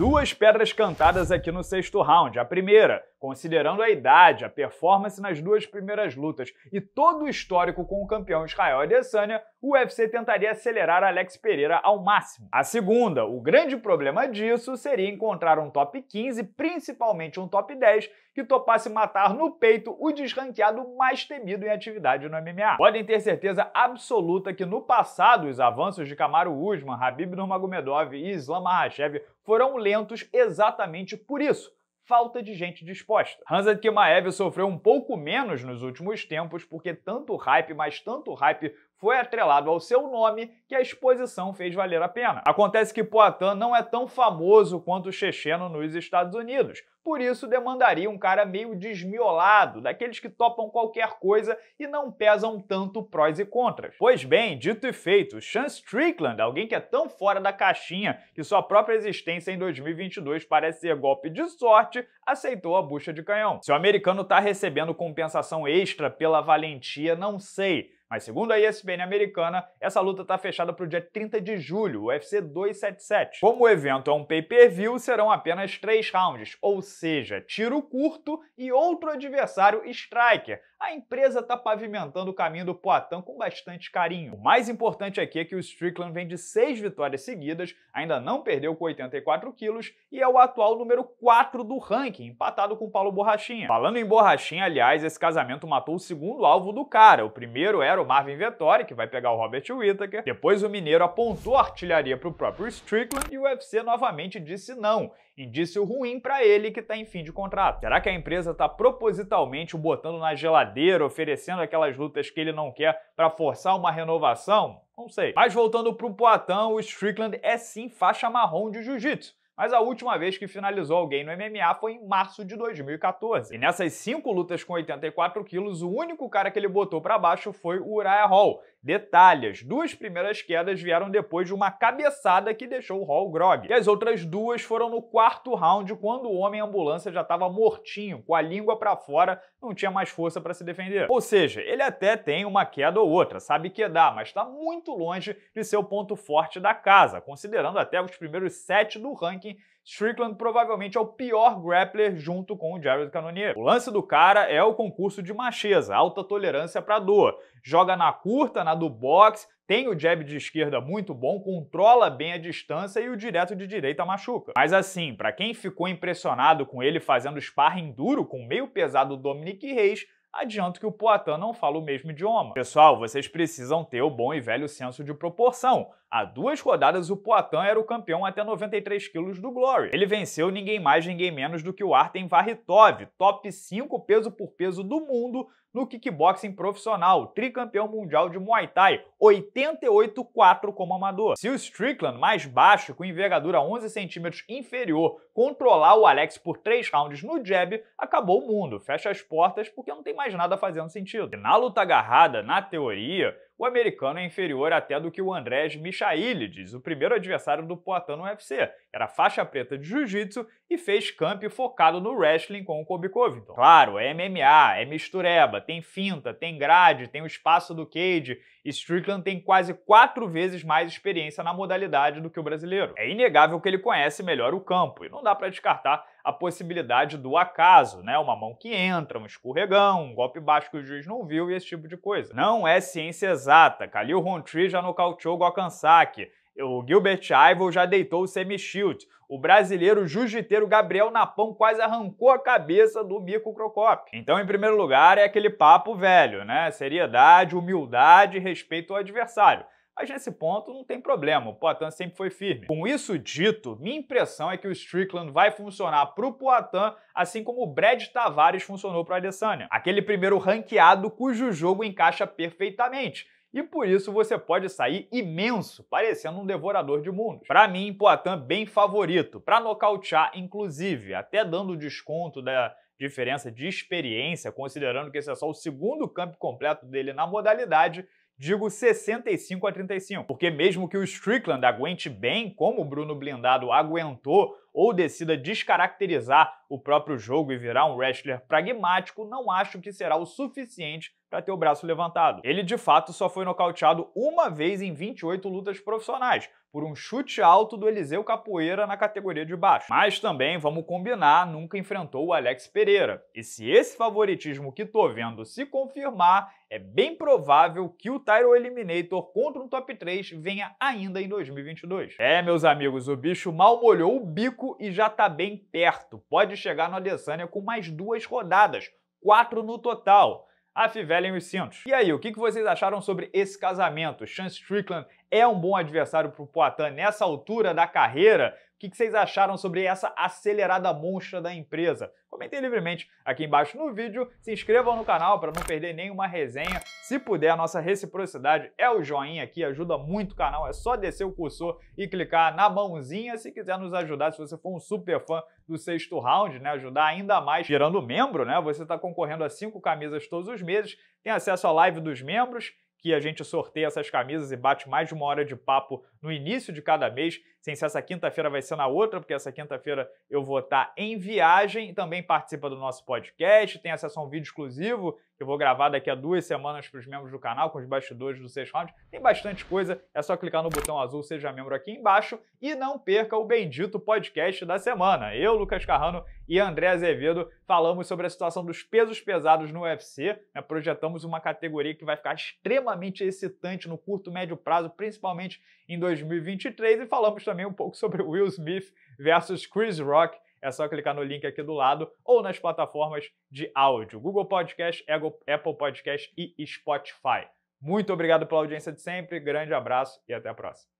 duas pedras cantadas aqui no sexto round. A primeira, considerando a idade, a performance nas duas primeiras lutas e todo o histórico com o campeão Israel Adesanya, o UFC tentaria acelerar Alex Pereira ao máximo. A segunda, o grande problema disso seria encontrar um top 15, principalmente um top 10, que topasse matar no peito o desranqueado mais temido em atividade no MMA. Podem ter certeza absoluta que no passado os avanços de Kamaru Usman, Habib Nurmagomedov e Islam Makhachev foram lentos exatamente por isso falta de gente disposta. Hansa Kimaev sofreu um pouco menos nos últimos tempos porque tanto hype, mas tanto hype foi atrelado ao seu nome que a exposição fez valer a pena. Acontece que Poatan não é tão famoso quanto o checheno nos Estados Unidos, por isso, demandaria um cara meio desmiolado, daqueles que topam qualquer coisa e não pesam tanto prós e contras. Pois bem, dito e feito, Sean Strickland, alguém que é tão fora da caixinha que sua própria existência em 2022 parece ser golpe de sorte, aceitou a bucha de canhão. Se o americano está recebendo compensação extra pela valentia, não sei mas segundo a ESPN americana, essa luta está fechada para o dia 30 de julho, UFC 277. Como o evento é um pay-per-view, serão apenas três rounds, ou seja, tiro curto e outro adversário striker, a empresa está pavimentando o caminho do Poitin com bastante carinho. O mais importante aqui é que o Strickland vem de seis vitórias seguidas, ainda não perdeu com 84 quilos e é o atual número 4 do ranking, empatado com Paulo Borrachinha. Falando em Borrachinha, aliás, esse casamento matou o segundo alvo do cara. O primeiro era o Marvin Vettori, que vai pegar o Robert Whittaker. Depois o Mineiro apontou a artilharia para o próprio Strickland e o UFC novamente disse não. Indício ruim para ele que está em fim de contrato. Será que a empresa está propositalmente o botando na geladeira oferecendo aquelas lutas que ele não quer para forçar uma renovação? Não sei. Mas voltando pro Poatan, o Strickland é sim faixa marrom de jiu-jitsu mas a última vez que finalizou alguém no MMA foi em março de 2014. E nessas cinco lutas com 84 quilos, o único cara que ele botou para baixo foi o Uriah Hall. Detalhe, as duas primeiras quedas vieram depois de uma cabeçada que deixou o Hall grog. E as outras duas foram no quarto round, quando o homem ambulância já estava mortinho, com a língua para fora, não tinha mais força para se defender. Ou seja, ele até tem uma queda ou outra, sabe que dá, mas está muito longe de ser o ponto forte da casa, considerando até os primeiros sete do ranking ataque, Strickland provavelmente é o pior grappler junto com o Jared Cannonier. O lance do cara é o concurso de macheza, alta tolerância para dor. Joga na curta, na do boxe, tem o jab de esquerda muito bom, controla bem a distância e o direto de direita machuca. Mas assim, para quem ficou impressionado com ele fazendo sparring duro com o meio pesado Dominic Reis, Adianto que o Poitin não fala o mesmo idioma. Pessoal, vocês precisam ter o bom e velho senso de proporção. Há duas rodadas o Poitin era o campeão até 93 quilos do Glory. Ele venceu ninguém mais, ninguém menos do que o Artem Varritov, top 5 peso por peso do mundo, no kickboxing profissional, tricampeão mundial de Muay Thai, 88-4 como amador. Se o Strickland, mais baixo, com envergadura 11 centímetros inferior, controlar o Alex por 3 rounds no jab, acabou o mundo, fecha as portas porque não tem mais nada fazendo sentido. na luta agarrada, na teoria, o americano é inferior até do que o Andrés Michailides, o primeiro adversário do Poitin no UFC. Era faixa preta de jiu-jitsu e fez camp focado no wrestling com o Kobe Covington. Claro, é MMA, é mistureba, tem finta, tem grade, tem o espaço do Cade. Strickland tem quase quatro vezes mais experiência na modalidade do que o brasileiro. É inegável que ele conhece melhor o campo e não dá para descartar a possibilidade do acaso, né? Uma mão que entra, um escorregão, um golpe baixo que o juiz não viu e esse tipo de coisa. Não é ciência exata. Khalil Rountree já nocauteou o Saki. O Gilbert Ivel já deitou o semi-shield. O brasileiro jiu-jiteiro Gabriel Napão quase arrancou a cabeça do Mico Crocop. Então, em primeiro lugar, é aquele papo velho, né? Seriedade, humildade e respeito ao adversário. Mas nesse ponto não tem problema, o Poitin sempre foi firme. Com isso dito, minha impressão é que o Strickland vai funcionar pro Poitin, assim como o Brad Tavares funcionou pro Adesanya. Aquele primeiro ranqueado cujo jogo encaixa perfeitamente e por isso você pode sair imenso, parecendo um devorador de mundos. Para mim, Poitin bem favorito, para nocautear inclusive, até dando desconto da diferença de experiência, considerando que esse é só o segundo campo completo dele na modalidade, digo 65 a 35. Porque mesmo que o Strickland aguente bem, como o Bruno Blindado aguentou, ou decida descaracterizar o próprio jogo e virar um wrestler pragmático, não acho que será o suficiente para ter o braço levantado. Ele de fato só foi nocauteado uma vez em 28 lutas profissionais, por um chute alto do Eliseu Capoeira na categoria de baixo. Mas também, vamos combinar, nunca enfrentou o Alex Pereira. E se esse favoritismo que tô vendo se confirmar, é bem provável que o Tyro Eliminator contra um top 3 venha ainda em 2022. É, meus amigos, o bicho mal molhou o bico e já tá bem perto. Pode chegar no Adesanya com mais duas rodadas, quatro no total a e os cintos. E aí, o que vocês acharam sobre esse casamento? Sean Strickland é um bom adversário para o Poitin nessa altura da carreira. O que vocês acharam sobre essa acelerada monstra da empresa? Comentem livremente aqui embaixo no vídeo, se inscrevam no canal para não perder nenhuma resenha. Se puder, a nossa reciprocidade é o joinha aqui, ajuda muito o canal, é só descer o cursor e clicar na mãozinha se quiser nos ajudar, se você for um super fã do sexto round, né, ajudar ainda mais virando membro, né? Você está concorrendo a cinco camisas todos os meses, tem acesso à live dos membros que a gente sorteia essas camisas e bate mais de uma hora de papo no início de cada mês. Sem ser essa quinta-feira vai ser na outra, porque essa quinta-feira eu vou estar em viagem. Também participa do nosso podcast, tem acesso a um vídeo exclusivo que eu vou gravar daqui a duas semanas para os membros do canal, com os bastidores do Sexto Round. Tem bastante coisa, é só clicar no botão azul Seja Membro aqui embaixo e não perca o bendito podcast da semana. Eu, Lucas Carrano e André Azevedo falamos sobre a situação dos pesos pesados no UFC, né? projetamos uma categoria que vai ficar extremamente excitante no curto médio prazo, principalmente em 2023, e falamos também um pouco sobre Will Smith versus Chris Rock, é só clicar no link aqui do lado ou nas plataformas de áudio: Google Podcast, Apple Podcast e Spotify. Muito obrigado pela audiência de sempre, grande abraço e até a próxima.